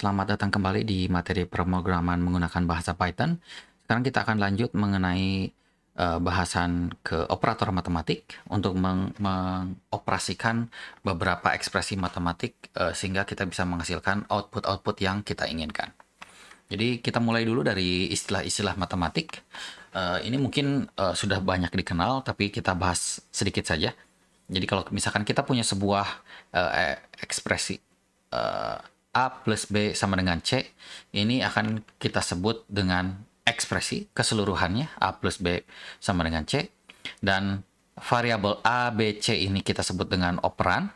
Selamat datang kembali di materi pemrograman menggunakan bahasa Python. Sekarang kita akan lanjut mengenai uh, bahasan ke operator matematik untuk meng mengoperasikan beberapa ekspresi matematik uh, sehingga kita bisa menghasilkan output-output yang kita inginkan. Jadi kita mulai dulu dari istilah-istilah matematik. Uh, ini mungkin uh, sudah banyak dikenal, tapi kita bahas sedikit saja. Jadi kalau misalkan kita punya sebuah uh, ekspresi A plus B sama dengan C, ini akan kita sebut dengan ekspresi keseluruhannya A plus B sama dengan C. Dan variabel A, B, C ini kita sebut dengan operan.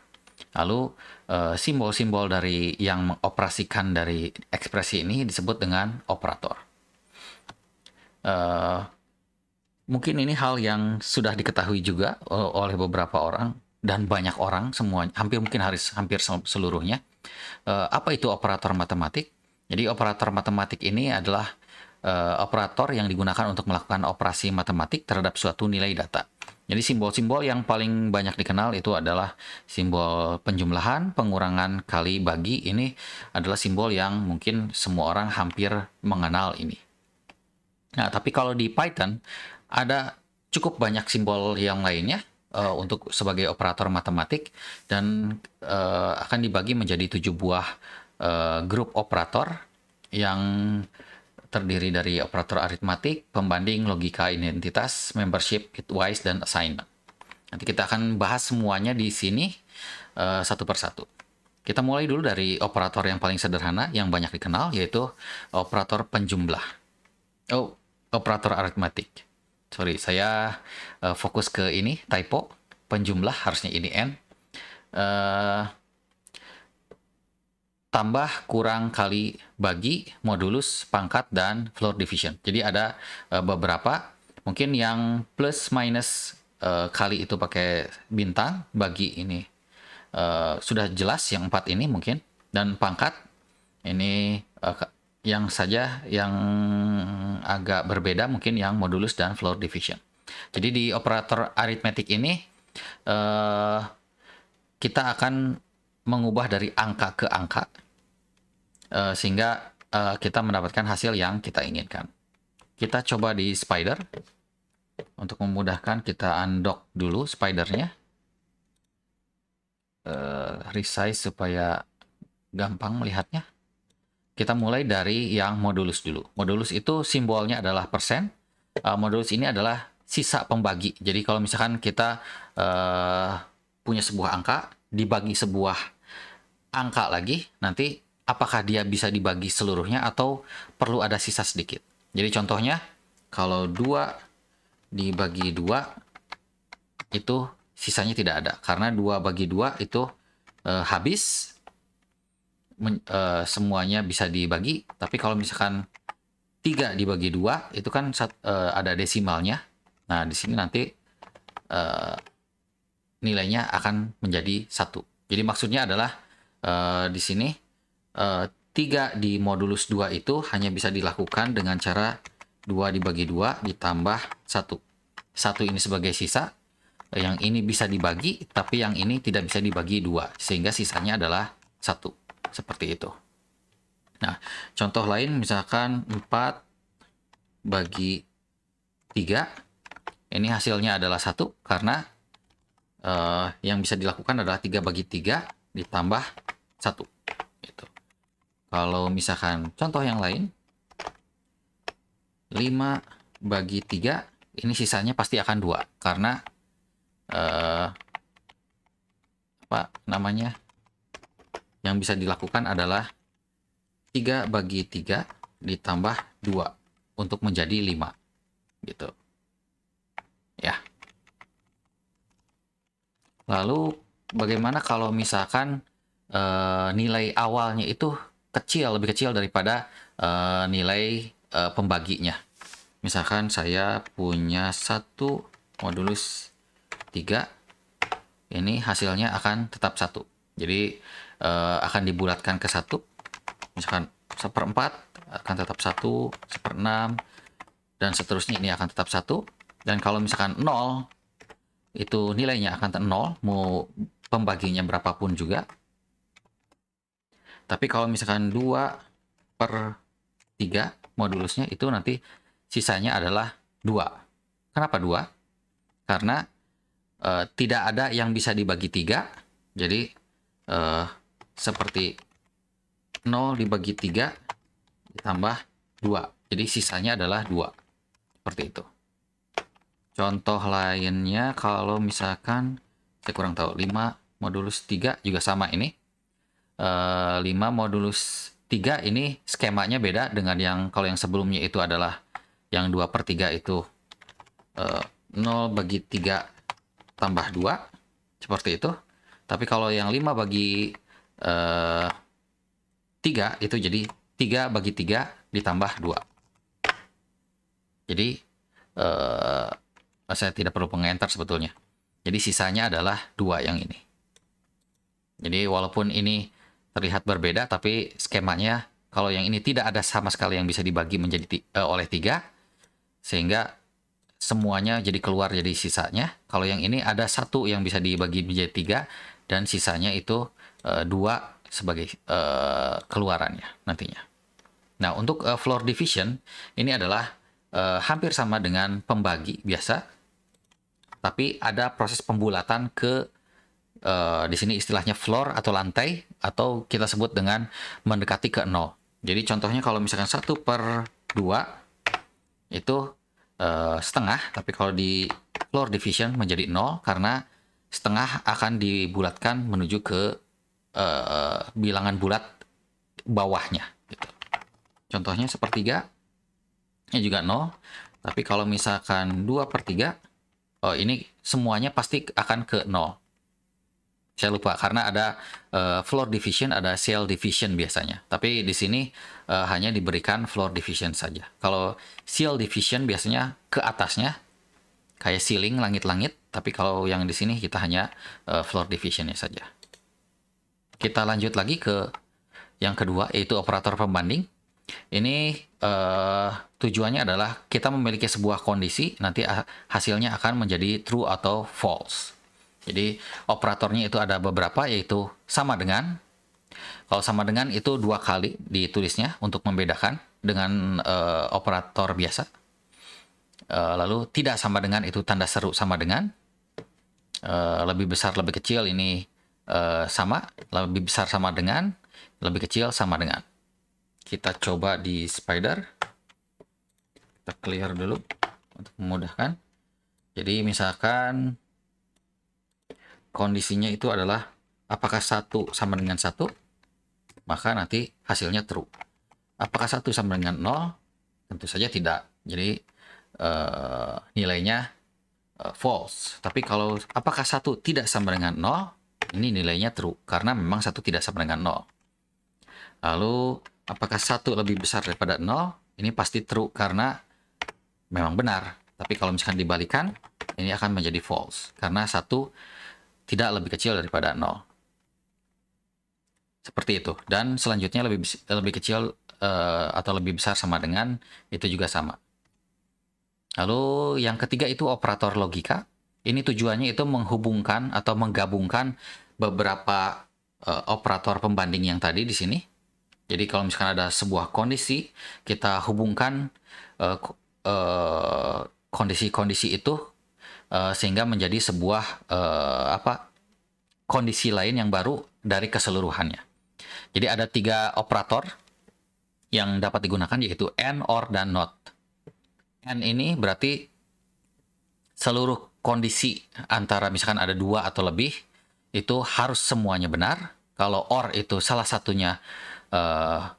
Lalu eh, simbol-simbol dari yang mengoperasikan dari ekspresi ini disebut dengan operator. Uh, mungkin ini hal yang sudah diketahui juga oleh beberapa orang dan banyak orang semuanya hampir mungkin harus hampir seluruhnya Eh, apa itu operator matematik? Jadi operator matematik ini adalah eh, operator yang digunakan untuk melakukan operasi matematik terhadap suatu nilai data. Jadi simbol-simbol yang paling banyak dikenal itu adalah simbol penjumlahan, pengurangan, kali, bagi. Ini adalah simbol yang mungkin semua orang hampir mengenal ini. Nah, tapi kalau di Python ada cukup banyak simbol yang lainnya uh, untuk sebagai operator matematik dan uh, akan dibagi menjadi tujuh buah uh, grup operator yang terdiri dari operator aritmatik, pembanding, logika identitas, membership, bitwise, dan assignment. Nanti kita akan bahas semuanya di sini uh, satu persatu. Kita mulai dulu dari operator yang paling sederhana, yang banyak dikenal, yaitu operator penjumlah. Oh, operator aritmatik sorry saya uh, fokus ke ini typo penjumlah harusnya ini n uh, tambah kurang kali bagi modulus pangkat dan floor division jadi ada uh, beberapa mungkin yang plus minus uh, kali itu pakai bintang bagi ini uh, sudah jelas yang empat ini mungkin dan pangkat ini uh, yang saja yang agak berbeda mungkin yang modulus dan floor division. Jadi di operator aritmetik ini eh, kita akan mengubah dari angka ke angka eh, sehingga eh, kita mendapatkan hasil yang kita inginkan. Kita coba di spider untuk memudahkan kita undock dulu spidernya. Eh, resize supaya gampang melihatnya. Kita mulai dari yang modulus dulu. Modulus itu simbolnya adalah persen. Uh, modulus ini adalah sisa pembagi. Jadi kalau misalkan kita uh, punya sebuah angka, dibagi sebuah angka lagi, nanti apakah dia bisa dibagi seluruhnya atau perlu ada sisa sedikit. Jadi contohnya, kalau 2 dibagi 2, itu sisanya tidak ada. Karena 2 bagi 2 itu uh, habis, men, uh, semuanya bisa dibagi. Tapi kalau misalkan tiga dibagi dua, itu kan sat, uh, ada desimalnya. Nah, di sini nanti uh, nilainya akan menjadi satu. Jadi maksudnya adalah uh, di sini uh, di modulus 2 itu hanya bisa dilakukan dengan cara dua dibagi dua ditambah satu. Satu ini sebagai sisa, yang ini bisa dibagi, tapi yang ini tidak bisa dibagi dua, sehingga sisanya adalah satu seperti itu. Nah, contoh lain misalkan 4 bagi 3. Ini hasilnya adalah satu karena uh, yang bisa dilakukan adalah 3 bagi 3 ditambah 1. Gitu. Kalau misalkan contoh yang lain, 5 bagi 3, ini sisanya pasti akan 2 karena uh, apa namanya yang bisa dilakukan adalah 3 bagi 3 ditambah 2 untuk menjadi 5 gitu ya lalu bagaimana kalau misalkan e, nilai awalnya itu kecil lebih kecil daripada e, nilai e, pembaginya misalkan saya punya satu modulus 3 ini hasilnya akan tetap satu jadi uh, akan dibulatkan ke satu misalkan seperempat akan tetap satu seperenam dan seterusnya ini akan tetap satu dan kalau misalkan nol itu nilainya akan nol mau pembaginya berapapun juga tapi kalau misalkan dua per tiga modulusnya itu nanti sisanya adalah dua. kenapa dua? karena e, tidak ada yang bisa dibagi tiga, jadi e, seperti 0 dibagi 3 ditambah 2. Jadi sisanya adalah 2. Seperti itu. Contoh lainnya kalau misalkan saya kurang tahu 5 modulus 3 juga sama ini. E, eh, 5 modulus 3 ini skemanya beda dengan yang kalau yang sebelumnya itu adalah yang 2 per 3 itu e, eh, 0 bagi 3 tambah 2 seperti itu. Tapi kalau yang 5 bagi Eh, tiga 3 itu jadi 3 bagi 3 ditambah 2. Jadi uh, saya tidak perlu pengenter sebetulnya. Jadi sisanya adalah 2 yang ini. Jadi walaupun ini terlihat berbeda tapi skemanya kalau yang ini tidak ada sama sekali yang bisa dibagi menjadi uh, oleh 3 sehingga semuanya jadi keluar jadi sisanya. Kalau yang ini ada satu yang bisa dibagi menjadi tiga dan sisanya itu Eh, dua sebagai uh, keluarannya nantinya. Nah, untuk uh, floor division ini adalah uh, hampir sama dengan pembagi biasa, tapi ada proses pembulatan ke uh, di sini istilahnya floor atau lantai atau kita sebut dengan mendekati ke nol. Jadi contohnya kalau misalkan satu per dua itu uh, setengah, tapi kalau di floor division menjadi nol karena setengah akan dibulatkan menuju ke uh, bilangan bulat bawahnya. Gitu. Contohnya sepertiga, ini juga nol. Tapi kalau misalkan dua per 3, oh ini semuanya pasti akan ke nol. Saya lupa, karena ada uh, floor division, ada cell division biasanya. Tapi di sini uh, hanya diberikan floor division saja. Kalau cell division biasanya ke atasnya, kayak ceiling, langit-langit. Tapi kalau yang di sini kita hanya uh, floor divisionnya saja kita lanjut lagi ke yang kedua yaitu operator pembanding. Ini uh, tujuannya adalah kita memiliki sebuah kondisi nanti hasilnya akan menjadi true atau false. Jadi operatornya itu ada beberapa yaitu sama dengan kalau sama dengan itu dua kali ditulisnya untuk membedakan dengan uh, operator biasa. Uh, lalu tidak sama dengan itu tanda seru sama dengan uh, lebih besar lebih kecil ini Eh, sama, lebih besar sama dengan, lebih kecil sama dengan. Kita coba di spider. Kita clear dulu untuk memudahkan. Jadi misalkan kondisinya itu adalah apakah satu sama dengan satu, maka nanti hasilnya true. Apakah satu sama dengan nol? Tentu saja tidak. Jadi uh, nilainya uh, false. Tapi kalau apakah satu tidak sama dengan nol, ini nilainya true karena memang satu tidak sama dengan nol. Lalu apakah satu lebih besar daripada nol? Ini pasti true karena memang benar. Tapi kalau misalkan dibalikan, ini akan menjadi false karena satu tidak lebih kecil daripada nol. Seperti itu. Dan selanjutnya lebih lebih kecil uh, atau lebih besar sama dengan itu juga sama. Lalu yang ketiga itu operator logika. Ini tujuannya itu menghubungkan atau menggabungkan beberapa uh, operator pembanding yang tadi di sini. Jadi kalau misalkan ada sebuah kondisi, kita hubungkan eh, eh, kondisi-kondisi uh, uh, itu uh, sehingga menjadi sebuah uh, apa kondisi lain yang baru dari keseluruhannya. Jadi ada tiga operator yang dapat digunakan yaitu and, or, dan not. And ini berarti seluruh kondisi antara misalkan ada dua atau lebih itu harus semuanya benar. Kalau or itu salah satunya uh,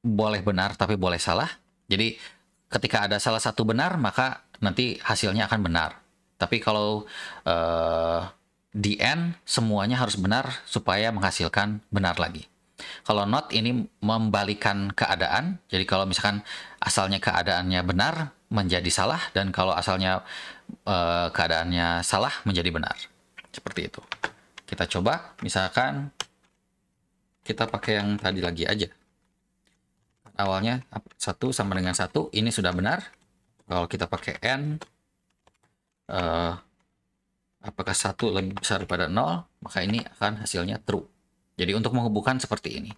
boleh benar tapi boleh salah. Jadi ketika ada salah satu benar maka nanti hasilnya akan benar. Tapi kalau uh, di end semuanya harus benar supaya menghasilkan benar lagi. Kalau not ini membalikan keadaan. Jadi kalau misalkan asalnya keadaannya benar menjadi salah dan kalau asalnya uh, keadaannya salah menjadi benar seperti itu kita coba misalkan kita pakai yang tadi lagi aja awalnya satu sama dengan satu ini sudah benar kalau kita pakai n uh, apakah satu lebih besar daripada nol maka ini akan hasilnya true jadi untuk menghubungkan seperti ini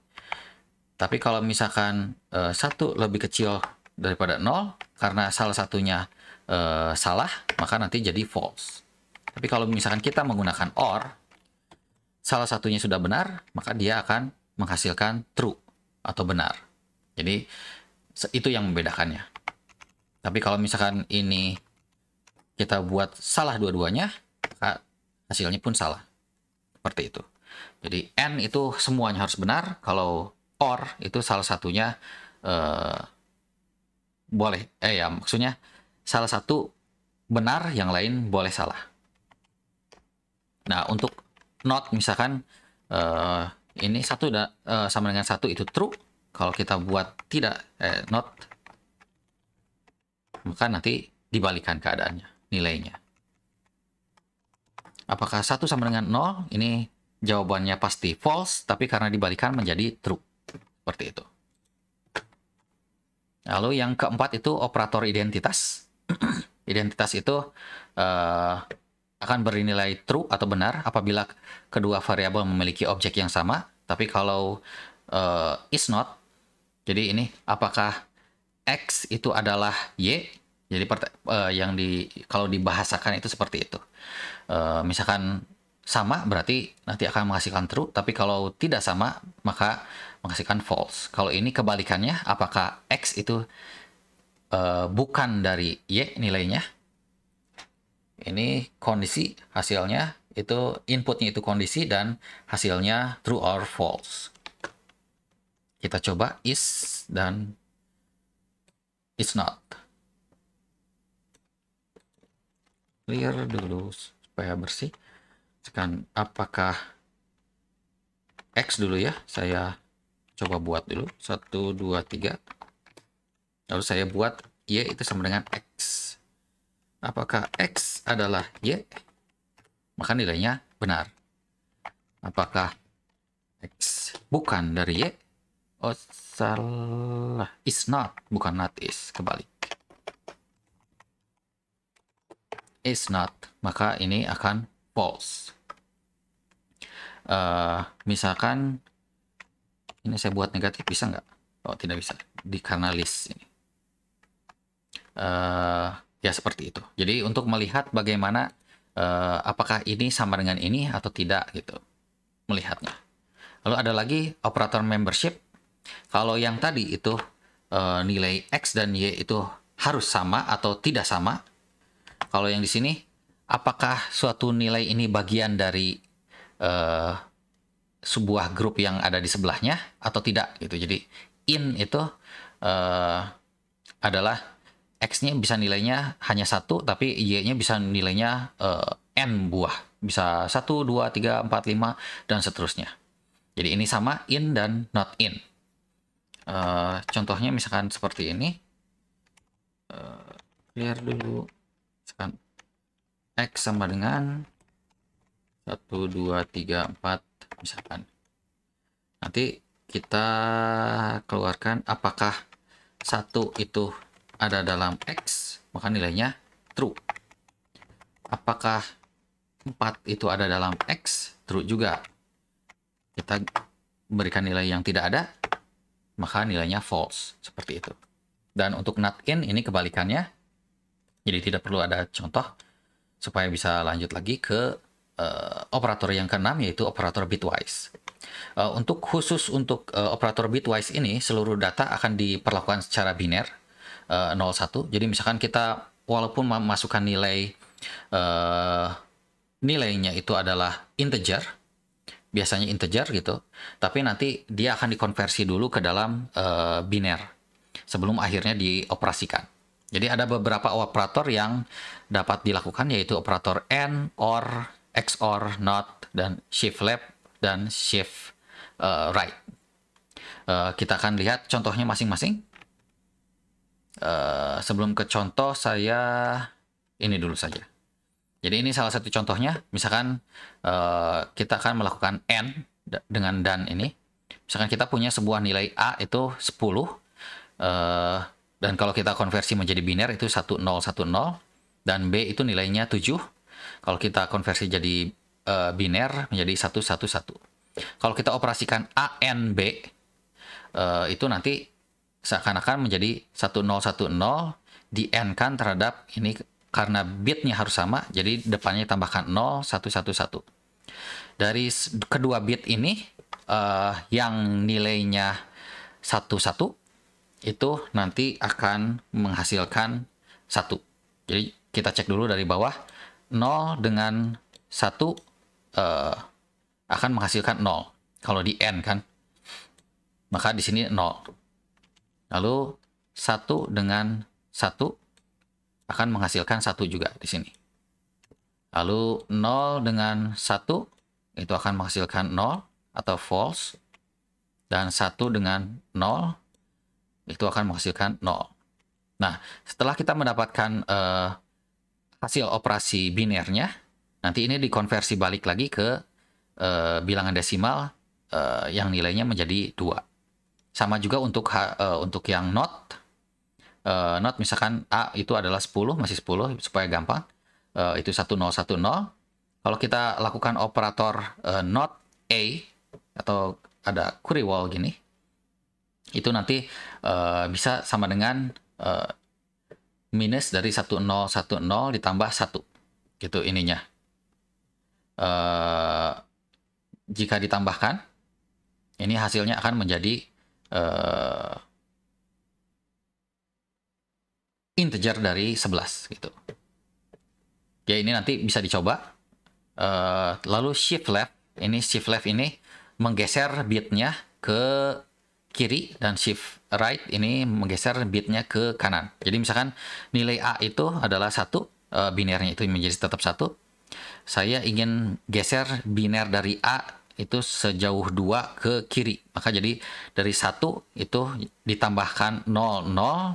tapi kalau misalkan uh, satu lebih kecil daripada nol karena salah satunya uh, salah maka nanti jadi false tapi kalau misalkan kita menggunakan OR, salah satunya sudah benar, maka dia akan menghasilkan true atau benar. Jadi itu yang membedakannya. Tapi kalau misalkan ini kita buat salah dua-duanya, hasilnya pun salah. Seperti itu. Jadi N itu semuanya harus benar, kalau OR itu salah satunya eh, boleh, eh ya maksudnya salah satu benar, yang lain boleh salah. Nah, untuk not misalkan uh, ini satu uh, sama dengan satu itu true. Kalau kita buat tidak eh, not, maka nanti dibalikan keadaannya, nilainya. Apakah satu sama dengan nol? Ini jawabannya pasti false, tapi karena dibalikan menjadi true. Seperti itu. Lalu yang keempat itu operator identitas. identitas itu uh, akan bernilai true atau benar apabila kedua variabel memiliki objek yang sama. Tapi kalau uh, is not, jadi ini apakah x itu adalah y? Jadi uh, yang di kalau dibahasakan itu seperti itu. Uh, misalkan sama berarti nanti akan menghasilkan true, tapi kalau tidak sama maka menghasilkan false. Kalau ini kebalikannya, apakah x itu uh, bukan dari y nilainya? ini kondisi hasilnya itu inputnya itu kondisi dan hasilnya true or false. Kita coba is dan it's not. Clear dulu supaya bersih. Sekarang apakah X dulu ya. Saya coba buat dulu. 1, 2, 3. Lalu saya buat Y itu sama dengan X. Apakah X adalah Y? Maka nilainya benar. Apakah X bukan dari Y? Oh, salah. Is not, bukan not is. Kebalik. Is not. Maka ini akan false. Uh, misalkan, ini saya buat negatif, bisa nggak? Oh, tidak bisa. Di karena list ini. Uh, Ya seperti itu. Jadi untuk melihat bagaimana uh, apakah ini sama dengan ini atau tidak gitu melihatnya. Lalu ada lagi operator membership. Kalau yang tadi itu uh, nilai x dan y itu harus sama atau tidak sama. Kalau yang di sini apakah suatu nilai ini bagian dari uh, sebuah grup yang ada di sebelahnya atau tidak gitu. Jadi in itu uh, adalah X-nya bisa nilainya hanya satu, tapi Y-nya bisa nilainya uh, N buah. Bisa 1, 2, 3, 4, 5, dan seterusnya. Jadi ini sama in dan not in. Uh, contohnya misalkan seperti ini. Uh, clear dulu. Misalkan X sama dengan 1, 2, 3, 4, misalkan. Nanti kita keluarkan apakah satu itu ada dalam X, maka nilainya true. Apakah 4 itu ada dalam X? True juga. Kita berikan nilai yang tidak ada, maka nilainya false. Seperti itu. Dan untuk not in ini kebalikannya. Jadi tidak perlu ada contoh supaya bisa lanjut lagi ke uh, operator yang keenam yaitu operator bitwise. Uh, untuk khusus untuk uh, operator bitwise ini seluruh data akan diperlakukan secara biner uh, eh, 01. Jadi misalkan kita walaupun memasukkan nilai uh, nilainya itu adalah integer, biasanya integer gitu, tapi nanti dia akan dikonversi dulu ke dalam uh, biner sebelum akhirnya dioperasikan. Jadi ada beberapa operator yang dapat dilakukan yaitu operator AND, OR, XOR, NOT, dan shift left dan shift uh, right. Uh, kita akan lihat contohnya masing-masing. Eh, sebelum ke contoh saya ini dulu saja. Jadi ini salah satu contohnya. Misalkan uh, kita akan melakukan n dengan dan ini. Misalkan kita punya sebuah nilai a itu 10. Uh, eh, dan kalau kita konversi menjadi biner itu 1010 dan b itu nilainya 7. Kalau kita konversi jadi uh, biner menjadi 111. Kalau kita operasikan a n uh, itu nanti seakan-akan menjadi 1010 di n kan terhadap ini karena bitnya harus sama jadi depannya tambahkan 0111 dari kedua bit ini uh, yang nilainya 11 itu nanti akan menghasilkan 1 jadi kita cek dulu dari bawah 0 dengan 1 uh, eh, akan menghasilkan 0 kalau di n kan maka di sini 0 Lalu satu dengan satu akan menghasilkan satu juga di sini. Lalu nol dengan satu itu akan menghasilkan nol atau false. Dan satu dengan nol itu akan menghasilkan nol. Nah, setelah kita mendapatkan uh, hasil operasi binernya, nanti ini dikonversi balik lagi ke uh, bilangan desimal uh, yang nilainya menjadi dua. Sama juga untuk uh, untuk yang not uh, not misalkan A itu adalah 10 masih 10 supaya gampang. Uh, itu 1010. Kalau kita lakukan operator uh, not A atau ada query wall gini itu nanti uh, bisa sama dengan uh, minus dari 1010 ditambah 1 gitu ininya uh, jika ditambahkan ini hasilnya akan menjadi uh, integer dari 11 gitu. Ya ini nanti bisa dicoba. Uh, lalu shift left, ini shift left ini menggeser bitnya ke kiri dan shift right ini menggeser bitnya ke kanan. Jadi misalkan nilai A itu adalah satu, uh, eh, binernya itu menjadi tetap satu. Saya ingin geser biner dari A itu sejauh dua ke kiri. Maka jadi dari satu itu ditambahkan 00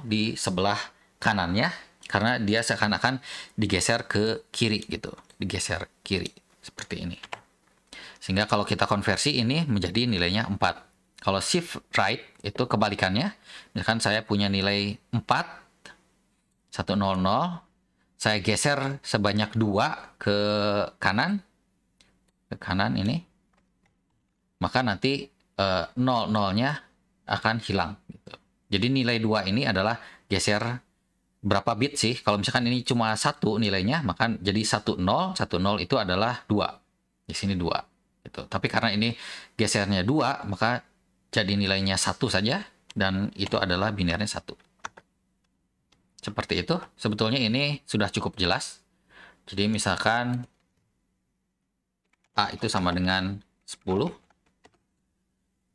di sebelah kanannya karena dia seakan-akan digeser ke kiri gitu, digeser kiri seperti ini. Sehingga kalau kita konversi ini menjadi nilainya 4. Kalau shift right itu kebalikannya, misalkan saya punya nilai 4 100 saya geser sebanyak dua ke kanan ke kanan ini maka nanti eh, nol nolnya akan hilang. Gitu. Jadi nilai dua ini adalah geser berapa bit sih? Kalau misalkan ini cuma satu nilainya, maka jadi satu nol satu nol itu adalah dua. Di sini dua. Gitu. Tapi karena ini gesernya dua, maka jadi nilainya satu saja dan itu adalah binernya satu. Seperti itu. Sebetulnya ini sudah cukup jelas. Jadi misalkan A itu sama dengan 10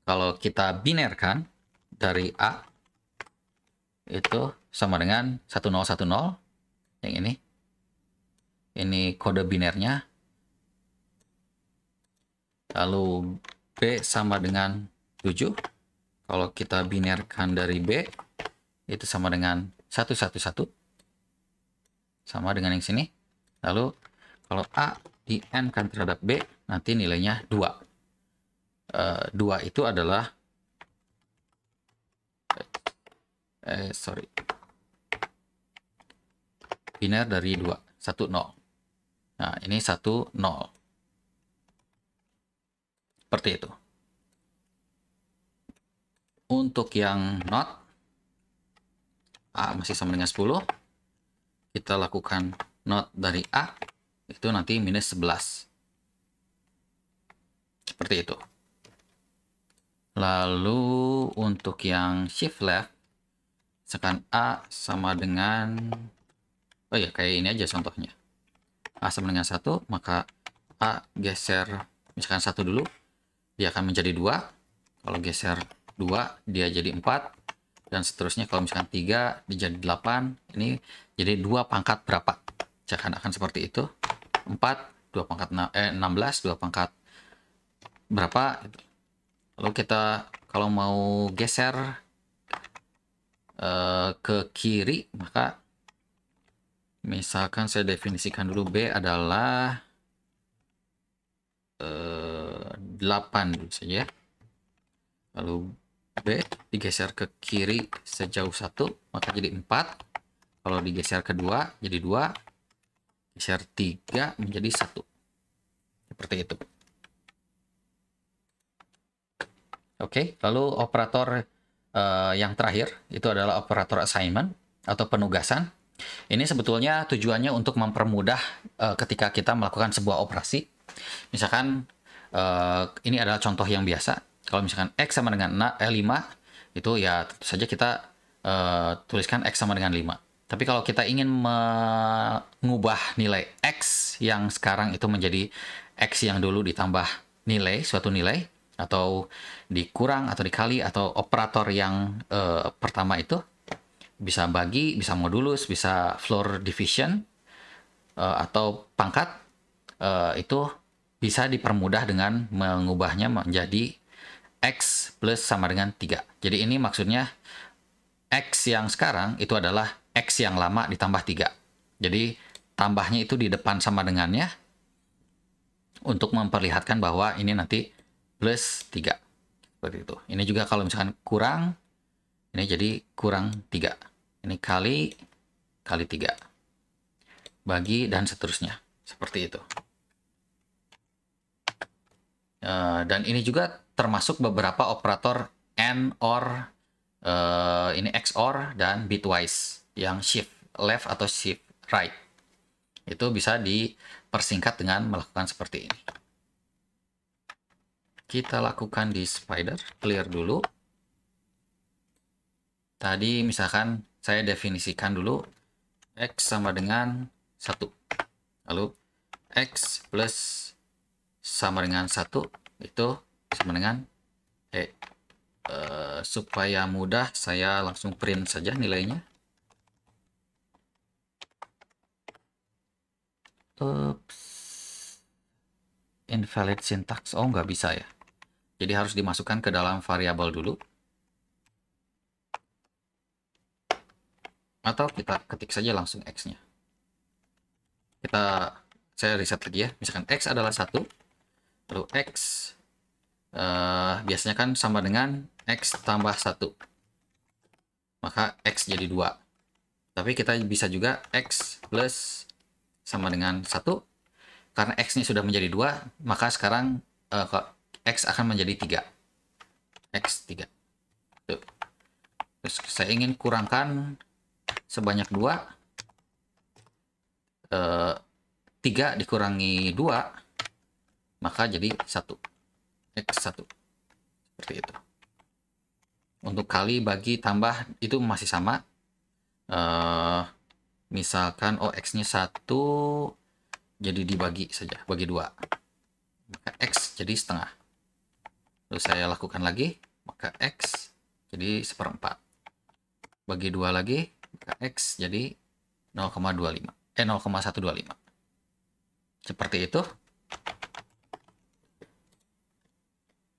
kalau kita binerkan dari A itu sama dengan 1010 yang ini. Ini kode binernya. Lalu B sama dengan 7. Kalau kita binerkan dari B itu sama dengan 111 sama dengan yang sini. Lalu kalau A di N kan terhadap B nanti nilainya 2. Eh, dua itu adalah eh sorry biner dari dua satu nol nah ini satu nol seperti itu untuk yang not A masih sama dengan 10 kita lakukan not dari A itu nanti minus 11 seperti itu Lalu untuk yang shift left, tekan A sama dengan, oh ya kayak ini aja contohnya. A sama dengan 1, maka A geser, misalkan satu dulu, dia akan menjadi dua. Kalau geser 2, dia jadi 4. Dan seterusnya kalau misalkan 3, dia jadi 8. Ini jadi dua pangkat berapa? Misalkan akan seperti itu. 4, 2 pangkat eh, 16, 2 pangkat berapa? Gitu lalu kita kalau mau geser uh, ke kiri maka misalkan saya definisikan dulu B adalah uh, eh, 8 dulu saja ya. lalu B digeser ke kiri sejauh satu maka jadi 4 kalau digeser kedua jadi dua geser 3 menjadi satu seperti itu Oke, okay. lalu operator uh, yang terakhir itu adalah operator assignment atau penugasan. Ini sebetulnya tujuannya untuk mempermudah uh, ketika kita melakukan sebuah operasi. Misalkan uh, ini adalah contoh yang biasa. Kalau misalkan X sama dengan 5, itu ya tentu saja kita uh, tuliskan X sama dengan 5. Tapi kalau kita ingin mengubah nilai X yang sekarang itu menjadi X yang dulu ditambah nilai, suatu nilai, atau dikurang atau dikali atau operator yang uh, pertama itu bisa bagi, bisa modulus, bisa floor division uh, atau pangkat uh, itu bisa dipermudah dengan mengubahnya menjadi x plus sama dengan 3. Jadi ini maksudnya x yang sekarang itu adalah x yang lama ditambah 3. Jadi tambahnya itu di depan sama dengannya untuk memperlihatkan bahwa ini nanti plus 3. Seperti itu. Ini juga kalau misalkan kurang, ini jadi kurang 3. Ini kali, kali 3. Bagi, dan seterusnya. Seperti itu. Uh, dan ini juga termasuk beberapa operator AND OR, uh, ini XOR, dan bitwise yang shift left atau shift right. Itu bisa dipersingkat dengan melakukan seperti ini kita lakukan di spider clear dulu tadi misalkan saya definisikan dulu X sama dengan 1 lalu X plus sama dengan 1 itu sama dengan E uh, supaya mudah saya langsung print saja nilainya Oops. invalid syntax oh nggak bisa ya jadi harus dimasukkan ke dalam variabel dulu. Atau kita ketik saja langsung X-nya. Kita saya reset lagi ya. Misalkan X adalah satu, lalu X eh, biasanya kan sama dengan X tambah satu, Maka X jadi dua. Tapi kita bisa juga X plus sama dengan satu karena X-nya sudah menjadi dua maka sekarang eh, X akan menjadi 3. X 3. Tuh. Terus saya ingin kurangkan sebanyak 2. E, 3 dikurangi 2, maka jadi 1. X 1. Seperti itu. Untuk kali, bagi, tambah, itu masih sama. E, misalkan, oh X-nya 1, jadi dibagi saja, bagi 2. Maka X jadi setengah lalu saya lakukan lagi maka X jadi seperempat bagi dua lagi maka X jadi 0,25 eh 0,125 seperti itu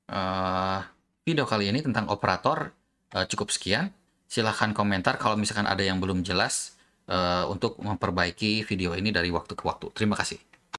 uh, video kali ini tentang operator uh, cukup sekian silahkan komentar kalau misalkan ada yang belum jelas uh, untuk memperbaiki video ini dari waktu ke waktu terima kasih